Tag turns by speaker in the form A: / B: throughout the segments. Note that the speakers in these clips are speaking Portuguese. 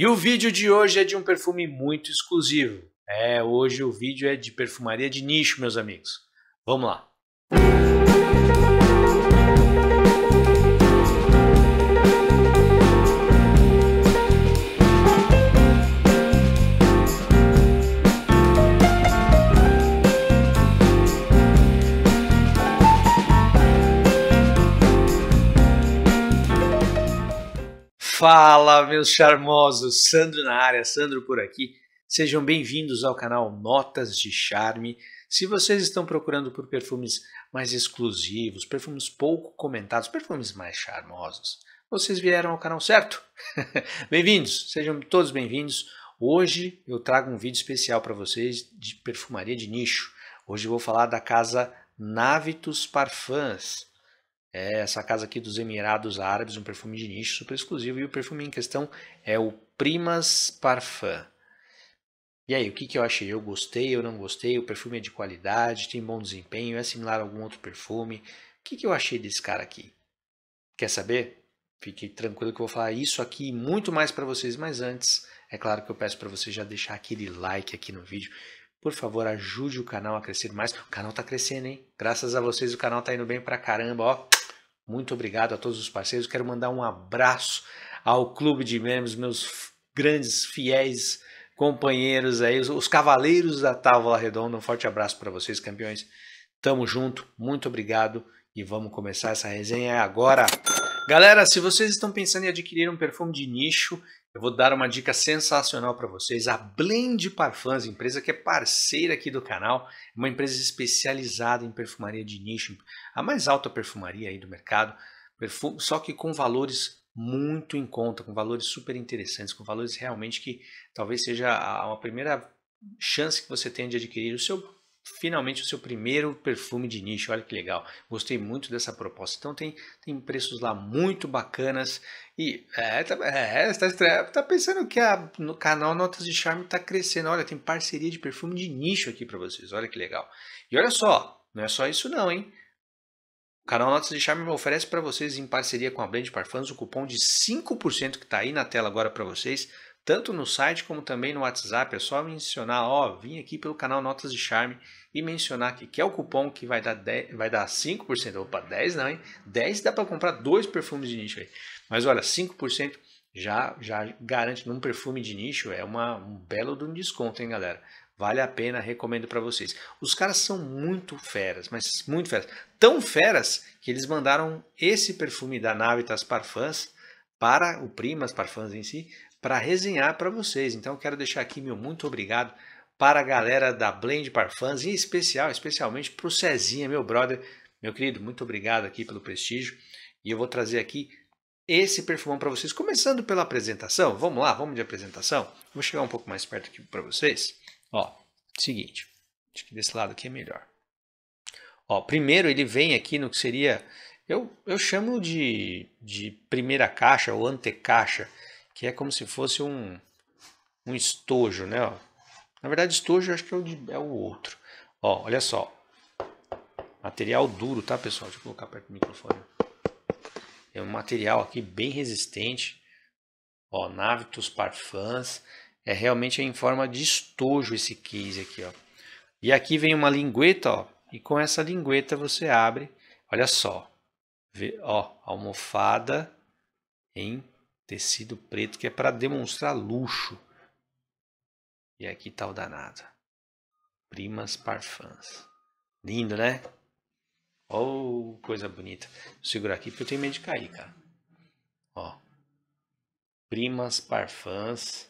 A: E o vídeo de hoje é de um perfume muito exclusivo. É, hoje o vídeo é de perfumaria de nicho, meus amigos. Vamos lá. Música Fala, meus charmosos! Sandro na área, Sandro por aqui. Sejam bem-vindos ao canal Notas de Charme. Se vocês estão procurando por perfumes mais exclusivos, perfumes pouco comentados, perfumes mais charmosos, vocês vieram ao canal certo? bem-vindos, sejam todos bem-vindos. Hoje eu trago um vídeo especial para vocês de perfumaria de nicho. Hoje eu vou falar da casa Navitus Parfums. É essa casa aqui dos Emirados Árabes, um perfume de nicho super exclusivo. E o perfume em questão é o Primas Parfum. E aí, o que, que eu achei? Eu gostei, eu não gostei? O perfume é de qualidade, tem bom desempenho, é similar a algum outro perfume? O que, que eu achei desse cara aqui? Quer saber? Fique tranquilo que eu vou falar isso aqui e muito mais para vocês, mas antes, é claro que eu peço para você já deixar aquele like aqui no vídeo. Por favor, ajude o canal a crescer mais. O canal está crescendo, hein? Graças a vocês o canal está indo bem pra caramba, ó. Muito obrigado a todos os parceiros. Quero mandar um abraço ao Clube de Memes, meus grandes, fiéis companheiros aí, os, os cavaleiros da Távola Redonda. Um forte abraço para vocês, campeões. Tamo junto, muito obrigado e vamos começar essa resenha agora. Galera, se vocês estão pensando em adquirir um perfume de nicho eu vou dar uma dica sensacional para vocês. A Blend Parfums, empresa que é parceira aqui do canal, é uma empresa especializada em perfumaria de nicho, a mais alta perfumaria aí do mercado, só que com valores muito em conta, com valores super interessantes, com valores realmente que talvez seja a, a primeira chance que você tem de adquirir o seu finalmente o seu primeiro perfume de nicho. Olha que legal. Gostei muito dessa proposta. Então tem, tem preços lá muito bacanas. E é, tá, é, tá, tá pensando que a, no canal Notas de Charme está crescendo. Olha, tem parceria de perfume de nicho aqui para vocês. Olha que legal. E olha só, não é só isso não, hein? O canal Notas de Charme oferece para vocês, em parceria com a Brand Parfums, o cupom de 5% que está aí na tela agora para vocês tanto no site como também no WhatsApp. É só mencionar, ó, vim aqui pelo canal Notas de Charme e mencionar que quer é o cupom que vai dar, 10, vai dar 5%, opa, 10 não, hein? 10 dá para comprar dois perfumes de nicho aí. Mas olha, 5% já, já garante num perfume de nicho, é uma, um belo de um desconto, hein, galera? Vale a pena, recomendo para vocês. Os caras são muito feras, mas muito feras. Tão feras que eles mandaram esse perfume da Navitas Parfums para o Primas Parfums em si, para resenhar para vocês. Então quero deixar aqui meu muito obrigado para a galera da Blend Parfums, em especial, especialmente para o Cezinha, meu brother. Meu querido, muito obrigado aqui pelo prestígio. E eu vou trazer aqui esse perfumão para vocês, começando pela apresentação. Vamos lá, vamos de apresentação. Vou chegar um pouco mais perto aqui para vocês. Ó, seguinte, acho que desse lado aqui é melhor. Ó, primeiro ele vem aqui no que seria, eu, eu chamo de, de primeira caixa ou antecaixa, caixa que é como se fosse um, um estojo, né? Ó. Na verdade, estojo eu acho que é o, de, é o outro. Ó, olha só. Material duro, tá, pessoal? Deixa eu colocar perto do microfone. É um material aqui bem resistente. Ó, Navitus Parfums. É realmente é em forma de estojo esse case aqui, ó. E aqui vem uma lingueta, ó. E com essa lingueta você abre, olha só. Vê, ó, almofada em Tecido preto que é para demonstrar luxo. E aqui é tá o danado. Primas Parfums. Lindo, né? Oh, coisa bonita. Vou segurar aqui porque eu tenho medo de cair, cara. Ó. Primas Parfums.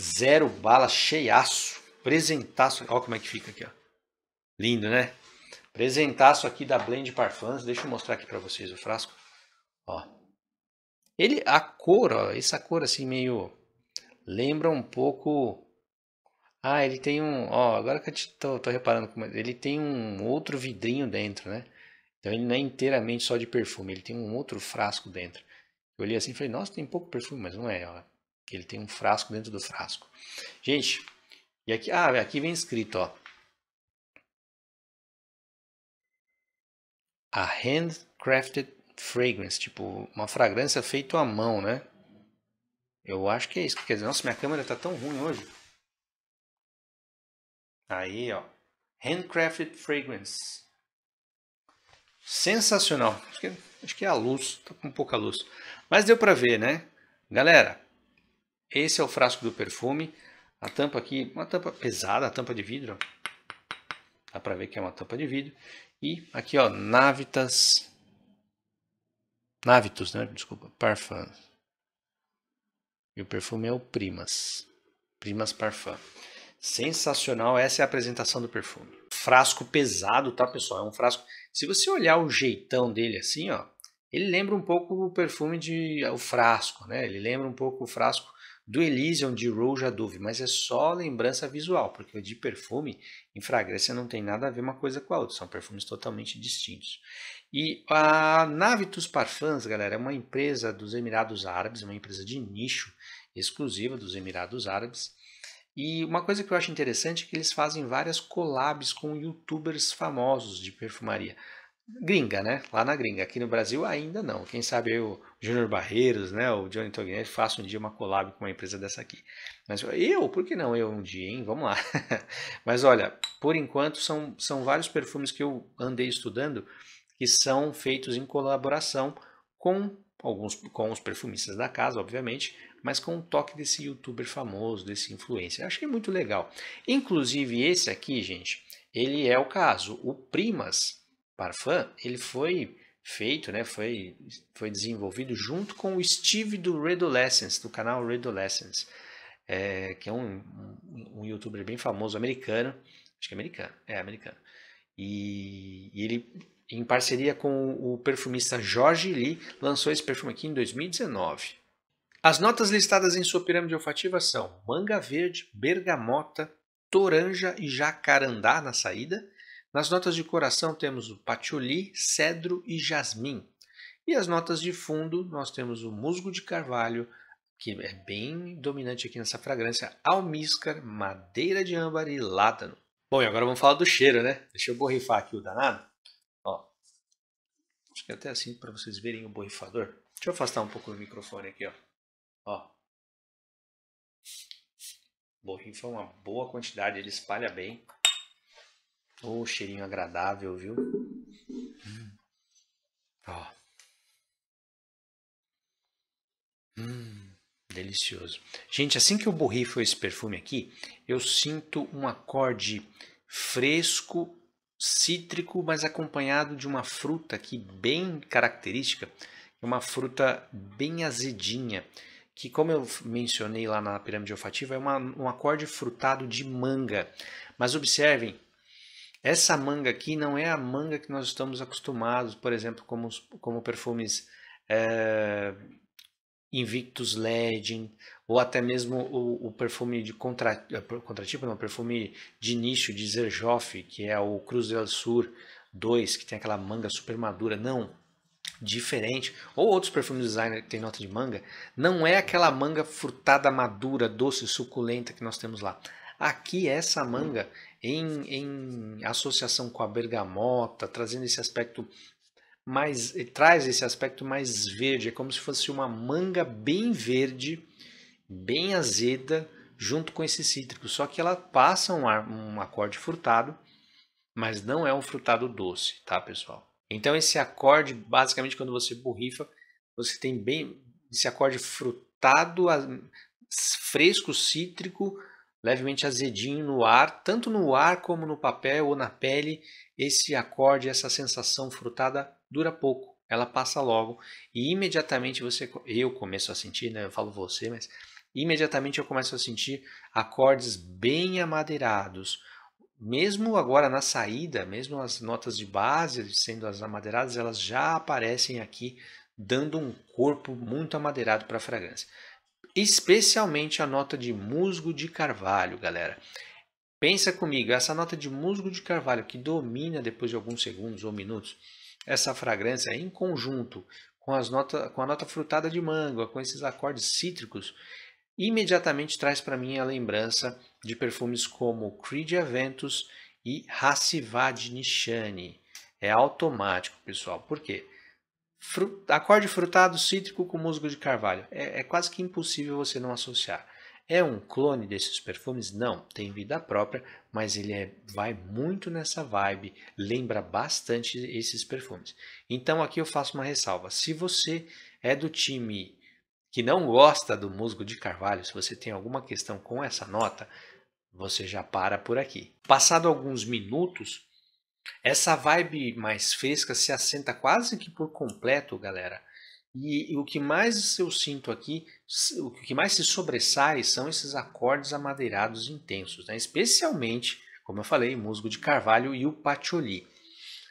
A: Zero bala, cheiaço. Presentaço. Ó como é que fica aqui, ó. Lindo, né? Presentaço aqui da Blend Parfums. Deixa eu mostrar aqui para vocês o frasco. Ó. Ele, a cor, ó, essa cor assim meio lembra um pouco. Ah, ele tem um. Ó, agora que eu tô, tô reparando, é, ele tem um outro vidrinho dentro, né? Então ele não é inteiramente só de perfume, ele tem um outro frasco dentro. Eu olhei assim e falei, nossa, tem pouco perfume, mas não é, ó. Ele tem um frasco dentro do frasco. Gente, e aqui, ah, aqui vem escrito, ó. A handcrafted fragrance, tipo, uma fragrância feita à mão, né? Eu acho que é isso que quer dizer. Nossa, minha câmera tá tão ruim hoje. Aí, ó. Handcrafted fragrance. Sensacional. Acho que, acho que é a luz, tá com pouca luz. Mas deu para ver, né? Galera, esse é o frasco do perfume. A tampa aqui, uma tampa pesada, a tampa de vidro. Dá para ver que é uma tampa de vidro. E aqui, ó, Navitas Navitus, né? Desculpa, Parfum. E o perfume é o Primas. Primas Parfum. Sensacional, essa é a apresentação do perfume. Frasco pesado, tá, pessoal? É um frasco. Se você olhar o jeitão dele assim, ó, ele lembra um pouco o perfume de o frasco, né? Ele lembra um pouco o frasco do Elysium de Rouge Dove, mas é só lembrança visual, porque de perfume em fragrância não tem nada a ver uma coisa com a outra, são perfumes totalmente distintos. E a Navitus Parfums, galera, é uma empresa dos Emirados Árabes, uma empresa de nicho exclusiva dos Emirados Árabes. E uma coisa que eu acho interessante é que eles fazem várias collabs com youtubers famosos de perfumaria. Gringa, né? Lá na gringa. Aqui no Brasil ainda não. Quem sabe eu, Júnior Barreiros, né? O Johnny Tognetti, faço um dia uma collab com uma empresa dessa aqui. Mas eu, por que não eu um dia, hein? Vamos lá. Mas olha, por enquanto são, são vários perfumes que eu andei estudando que são feitos em colaboração com alguns com os perfumistas da casa, obviamente, mas com o toque desse youtuber famoso, desse influencer. Achei muito legal. Inclusive esse aqui, gente, ele é o caso. O Primas Parfum, ele foi feito, né, foi, foi desenvolvido junto com o Steve do Redolescence, do canal Redolescence, é, que é um, um, um youtuber bem famoso americano, acho que é americano, é americano. E, e, ele em parceria com o perfumista Jorge Lee, lançou esse perfume aqui em 2019. As notas listadas em sua pirâmide olfativa são manga verde, bergamota, toranja e jacarandá na saída. Nas notas de coração temos o patchouli, cedro e jasmim. E as notas de fundo nós temos o musgo de carvalho, que é bem dominante aqui nessa fragrância, almíscar, madeira de âmbar e látano. Bom, e agora vamos falar do cheiro, né? Deixa eu borrifar aqui o danado. Acho que é até assim para vocês verem o borrifador. Deixa eu afastar um pouco o microfone aqui, ó. ó. Borrifa é uma boa quantidade, ele espalha bem. O oh, cheirinho agradável, viu? Hum. Ó. Hum, delicioso. Gente, assim que eu borrifo esse perfume aqui, eu sinto um acorde fresco cítrico, mas acompanhado de uma fruta aqui bem característica, uma fruta bem azedinha, que como eu mencionei lá na pirâmide olfativa, é uma, um acorde frutado de manga. Mas observem, essa manga aqui não é a manga que nós estamos acostumados, por exemplo, como, como perfumes é, Invictus Legend, ou até mesmo o, o perfume de contra, eh, contratipo, não, perfume de nicho de Zerjoff, que é o Cruz del Sur 2, que tem aquela manga super madura, não, diferente, ou outros perfumes designer que tem nota de manga, não é aquela manga frutada, madura, doce, suculenta que nós temos lá. Aqui essa manga, em, em associação com a bergamota, trazendo esse aspecto mais traz esse aspecto mais verde, é como se fosse uma manga bem verde, bem azeda, junto com esse cítrico. Só que ela passa um, ar, um acorde frutado, mas não é um frutado doce, tá, pessoal? Então esse acorde, basicamente quando você borrifa, você tem bem esse acorde frutado, fresco, cítrico, levemente azedinho no ar, tanto no ar como no papel ou na pele, esse acorde, essa sensação frutada dura pouco, ela passa logo e imediatamente você eu começo a sentir, né? Eu falo você, mas imediatamente eu começo a sentir acordes bem amadeirados. Mesmo agora na saída, mesmo as notas de base sendo as amadeiradas, elas já aparecem aqui dando um corpo muito amadeirado para a fragrância. Especialmente a nota de musgo de carvalho, galera. Pensa comigo, essa nota de musgo de carvalho que domina depois de alguns segundos ou minutos, essa fragrância em conjunto com, as nota, com a nota frutada de manga, com esses acordes cítricos, imediatamente traz para mim a lembrança de perfumes como Creed Aventus e Racivad Nishani. É automático, pessoal. Por quê? Fru acorde frutado cítrico com musgo de carvalho. É, é quase que impossível você não associar. É um clone desses perfumes? Não, tem vida própria, mas ele é, vai muito nessa vibe, lembra bastante esses perfumes. Então aqui eu faço uma ressalva. Se você é do time que não gosta do musgo de carvalho, se você tem alguma questão com essa nota, você já para por aqui. Passado alguns minutos, essa vibe mais fresca se assenta quase que por completo, galera. E, e o que mais eu sinto aqui o que mais se sobressai são esses acordes amadeirados intensos, né? especialmente, como eu falei, musgo de carvalho e o patchouli.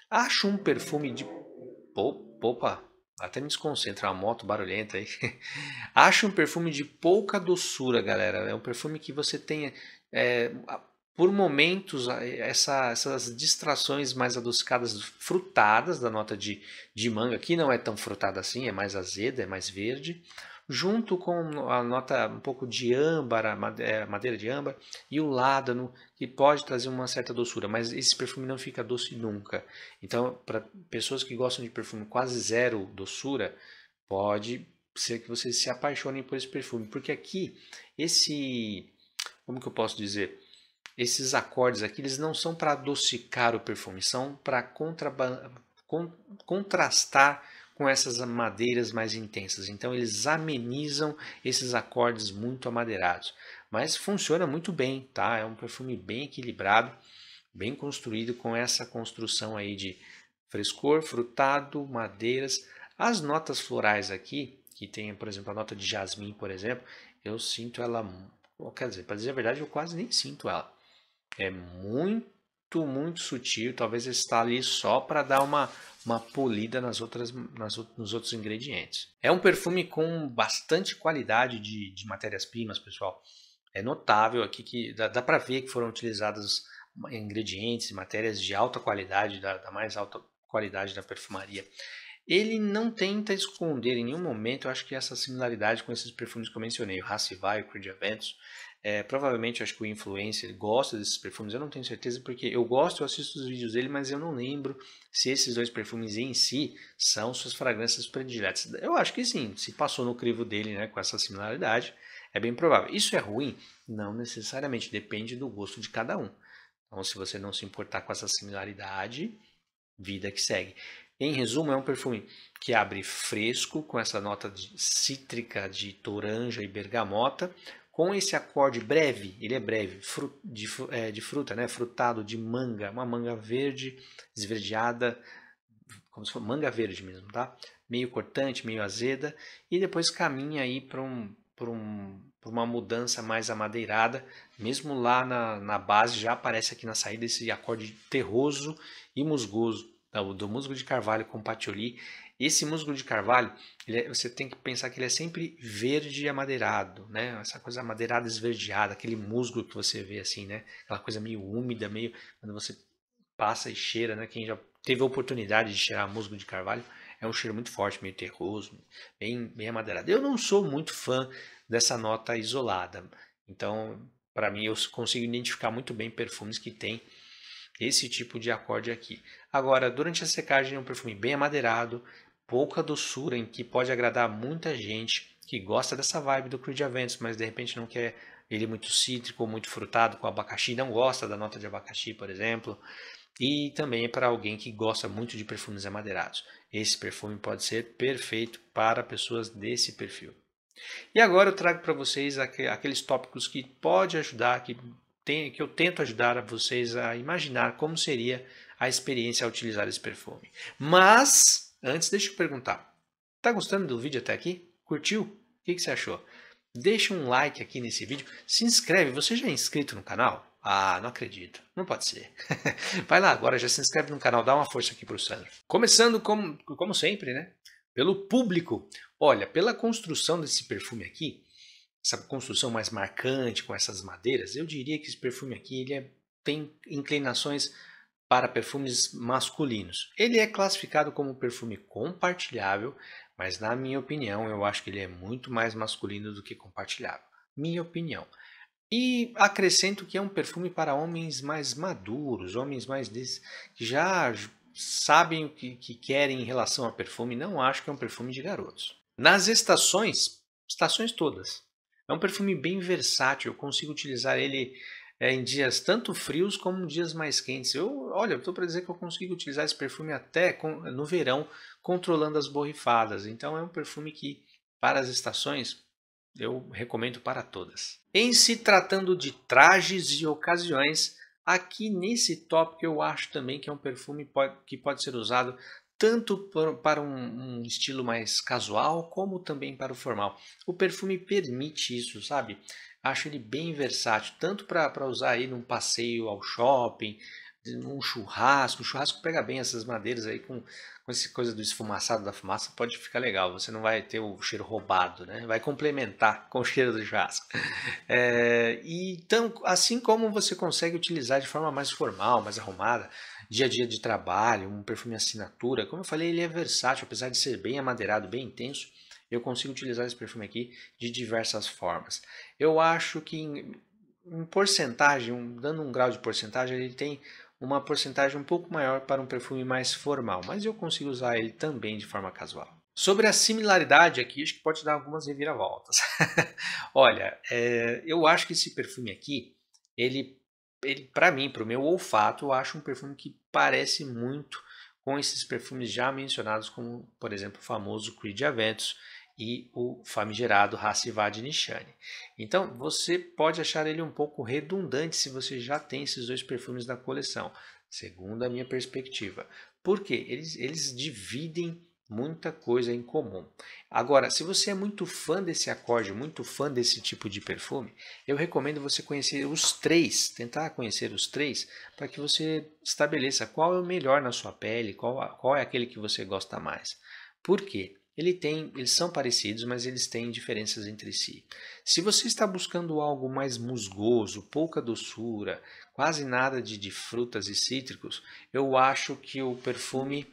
A: Acho um perfume de. Opa, até me desconcentra, é uma moto barulhenta aí. Acho um perfume de pouca doçura, galera. É um perfume que você tem. É, por momentos, essa, essas distrações mais adocicadas, frutadas da nota de, de manga, que não é tão frutada assim, é mais azeda, é mais verde junto com a nota um pouco de âmbar, é, madeira de âmbar, e o ládano, que pode trazer uma certa doçura, mas esse perfume não fica doce nunca. Então, para pessoas que gostam de perfume quase zero doçura, pode ser que vocês se apaixonem por esse perfume, porque aqui esse, como que eu posso dizer, esses acordes aqui, eles não são para adocicar o perfume, são para contra, con, contrastar com essas madeiras mais intensas. Então eles amenizam esses acordes muito amadeirados. Mas funciona muito bem, tá? É um perfume bem equilibrado, bem construído com essa construção aí de frescor, frutado, madeiras. As notas florais aqui, que tem, por exemplo, a nota de jasmim, por exemplo, eu sinto ela, quer dizer, para dizer a verdade, eu quase nem sinto ela. É muito muito sutil, talvez está ali só para dar uma, uma polida nas outras, nas, nos outros ingredientes. É um perfume com bastante qualidade de, de matérias-primas, pessoal. É notável aqui que dá, dá para ver que foram utilizados ingredientes e matérias de alta qualidade, da, da, mais alta qualidade da perfumaria. Ele não tenta esconder em nenhum momento, eu acho que essa similaridade com esses perfumes que eu mencionei, o Racivaio, o Creed Aventus, é, provavelmente acho que o influencer gosta desses perfumes, eu não tenho certeza porque eu gosto, eu assisto os vídeos dele, mas eu não lembro se esses dois perfumes em si são suas fragrâncias prediletas. Eu acho que sim, se passou no crivo dele, né, com essa similaridade, é bem provável. Isso é ruim? Não necessariamente, depende do gosto de cada um. Então, se você não se importar com essa similaridade, vida que segue. Em resumo, é um perfume que abre fresco, com essa nota de cítrica de toranja e bergamota, com esse acorde breve, ele é breve, é, de, fruta, né? frutado, de manga, uma manga verde, esverdeada, como se fosse manga verde mesmo, tá? Meio cortante, meio azeda, e depois caminha aí para um, um, uma mudança mais amadeirada, mesmo lá na, na base já aparece aqui na saída esse acorde terroso e musgoso do musgo de carvalho com patchouli. Esse musgo de carvalho, é, você tem que pensar que ele é sempre verde amadeirado, né? Essa coisa amadeirada esverdeada, aquele musgo que você vê assim, né? Aquela coisa meio úmida, meio quando você passa e cheira, né? Quem já teve a oportunidade de cheirar musgo de carvalho, é um cheiro muito forte, meio terroso, bem, bem amadeirado. Eu não sou muito fã dessa nota isolada. Então, para mim, eu consigo identificar muito bem perfumes que têm esse tipo de acorde aqui. Agora, durante a secagem, é um perfume bem amadeirado, pouca doçura, em que pode agradar muita gente que gosta dessa vibe do Creed Aventus, mas de repente não quer ele muito cítrico, muito frutado com abacaxi, não gosta da nota de abacaxi, por exemplo. E também é para alguém que gosta muito de perfumes amadeirados. Esse perfume pode ser perfeito para pessoas desse perfil. E agora eu trago para vocês aqueles tópicos que pode ajudar, que que eu tento ajudar a vocês a imaginar como seria a experiência ao utilizar esse perfume. Mas, antes, deixa eu perguntar. Tá gostando do vídeo até aqui? Curtiu? O que, que você achou? Deixa um like aqui nesse vídeo. Se inscreve. Você já é inscrito no canal? Ah, não acredito. Não pode ser. Vai lá agora, já se inscreve no canal, dá uma força aqui para o Sandro. Começando, como, como sempre, né? Pelo público. Olha, pela construção desse perfume aqui, essa construção mais marcante com essas madeiras, eu diria que esse perfume aqui ele é, tem inclinações para perfumes masculinos. Ele é classificado como perfume compartilhável, mas na minha opinião, eu acho que ele é muito mais masculino do que compartilhável. Minha opinião. E acrescento que é um perfume para homens mais maduros, homens mais des... que já sabem o que, que querem em relação a perfume. Não acho que é um perfume de garotos. Nas estações, estações todas, é um perfume bem versátil, eu consigo utilizar ele é, em dias tanto frios como dias mais quentes. Eu, olha, estou para dizer que eu consigo utilizar esse perfume até com, no verão, controlando as borrifadas. Então é um perfume que, para as estações, eu recomendo para todas. Em se tratando de trajes e ocasiões, aqui nesse tópico eu acho também que é um perfume que pode ser usado tanto para um, um, estilo mais casual como também para o formal. O perfume permite isso, sabe? Acho ele bem versátil, tanto para usar aí num passeio ao shopping, num churrasco. O churrasco pega bem essas madeiras aí com, com essa coisa do esfumaçado da fumaça, pode ficar legal. Você não vai ter o cheiro roubado, né? Vai complementar com o cheiro do churrasco. É, e então, assim como você consegue utilizar de forma mais formal, mais arrumada, dia a dia de trabalho, um perfume assinatura. Como eu falei, ele é versátil, apesar de ser bem amadeirado, bem intenso, eu consigo utilizar esse perfume aqui de diversas formas. Eu acho que em, em porcentagem, um, dando um grau de porcentagem, ele tem uma porcentagem um pouco maior para um perfume mais formal, mas eu consigo usar ele também de forma casual. Sobre a similaridade aqui, acho que pode dar algumas reviravoltas. Olha, é, eu acho que esse perfume aqui, ele ele para mim, para o meu olfato, eu acho um perfume que parece muito com esses perfumes já mencionados, como por exemplo o famoso Creed Aventus e o famigerado Racivad Nishani. Então você pode achar ele um pouco redundante se você já tem esses dois perfumes na coleção, segundo a minha perspectiva, porque eles, eles dividem muita coisa em comum. Agora, se você é muito fã desse acorde, muito fã desse tipo de perfume, eu recomendo você conhecer os três, tentar conhecer os três, para que você estabeleça qual é o melhor na sua pele, qual, qual é aquele que você gosta mais. Por quê? Ele tem, eles são parecidos, mas eles têm diferenças entre si. Se você está buscando algo mais musgoso, pouca doçura, quase nada de, de frutas e cítricos, eu acho que o perfume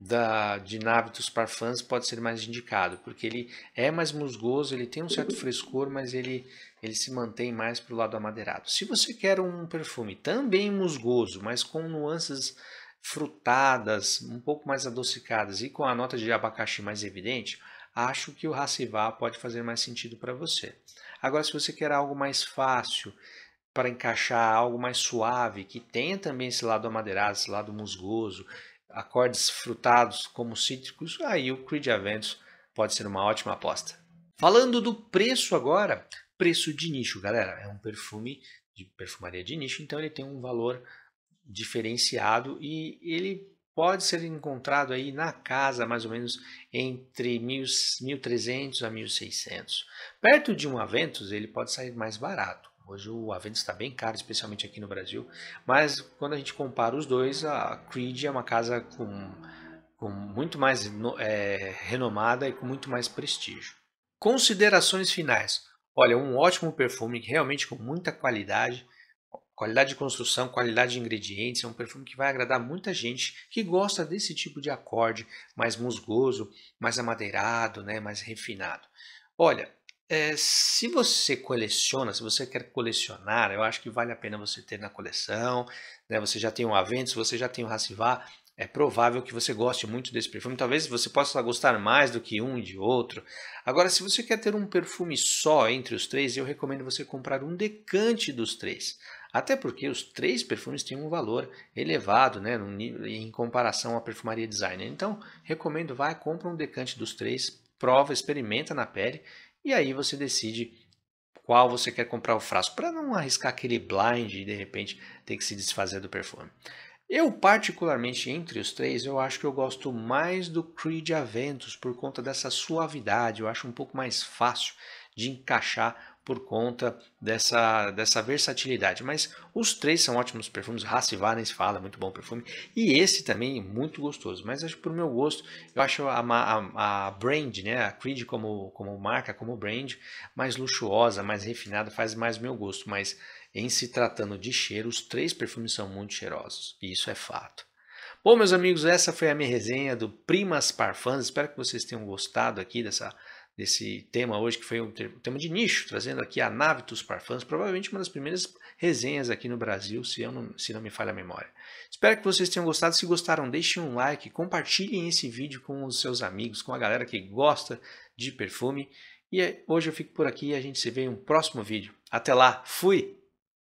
A: da, de Navitus Parfums pode ser mais indicado, porque ele é mais musgoso, ele tem um certo frescor, mas ele, ele se mantém mais para o lado amadeirado. Se você quer um perfume também musgoso, mas com nuances frutadas, um pouco mais adocicadas e com a nota de abacaxi mais evidente, acho que o Racivá pode fazer mais sentido para você. Agora, se você quer algo mais fácil, para encaixar algo mais suave, que tenha também esse lado amadeirado, esse lado musgoso, acordes frutados como cítricos, aí o Creed Aventus pode ser uma ótima aposta. Falando do preço agora, preço de nicho, galera, é um perfume de perfumaria de nicho, então ele tem um valor diferenciado e ele pode ser encontrado aí na casa mais ou menos entre 1.300 a 1.600. Perto de um Aventus ele pode sair mais barato. Hoje o Aventus está bem caro, especialmente aqui no Brasil. Mas quando a gente compara os dois, a Creed é uma casa com, com muito mais é, renomada e com muito mais prestígio. Considerações finais. Olha, um ótimo perfume, realmente com muita qualidade, qualidade de construção, qualidade de ingredientes. É um perfume que vai agradar muita gente que gosta desse tipo de acorde mais musgoso, mais amadeirado, né, mais refinado. Olha, é, se você coleciona, se você quer colecionar, eu acho que vale a pena você ter na coleção. Né? Você já tem o Aventus, você já tem o Racivar. É provável que você goste muito desse perfume. Talvez você possa gostar mais do que um de outro. Agora, se você quer ter um perfume só entre os três, eu recomendo você comprar um decante dos três. Até porque os três perfumes têm um valor elevado né, em comparação à perfumaria designer. Então, recomendo, vai, compra um decante dos três, prova, experimenta na pele e aí você decide qual você quer comprar o frasco, para não arriscar aquele blind e de repente ter que se desfazer do perfume. Eu, particularmente, entre os três, eu acho que eu gosto mais do Creed Aventus por conta dessa suavidade, eu acho um pouco mais fácil de encaixar por conta dessa, dessa versatilidade. Mas os três são ótimos perfumes. Raça Varens fala, muito bom perfume. E esse também, muito gostoso. Mas acho por meu gosto, eu acho a, a, a, brand, né? A Creed como, como marca, como brand, mais luxuosa, mais refinada, faz mais meu gosto. Mas em se tratando de cheiro, os três perfumes são muito cheirosos. E isso é fato. Bom, meus amigos, essa foi a minha resenha do Primas Parfums. Espero que vocês tenham gostado aqui dessa desse tema hoje, que foi um tema de nicho, trazendo aqui a nave dos Parfums, provavelmente uma das primeiras resenhas aqui no Brasil, se, não, se não me falha a memória. Espero que vocês tenham gostado. Se gostaram, deixem um like, compartilhem esse vídeo com os seus amigos, com a galera que gosta de perfume. E é, hoje eu fico por aqui e a gente se vê em um próximo vídeo. Até lá, fui!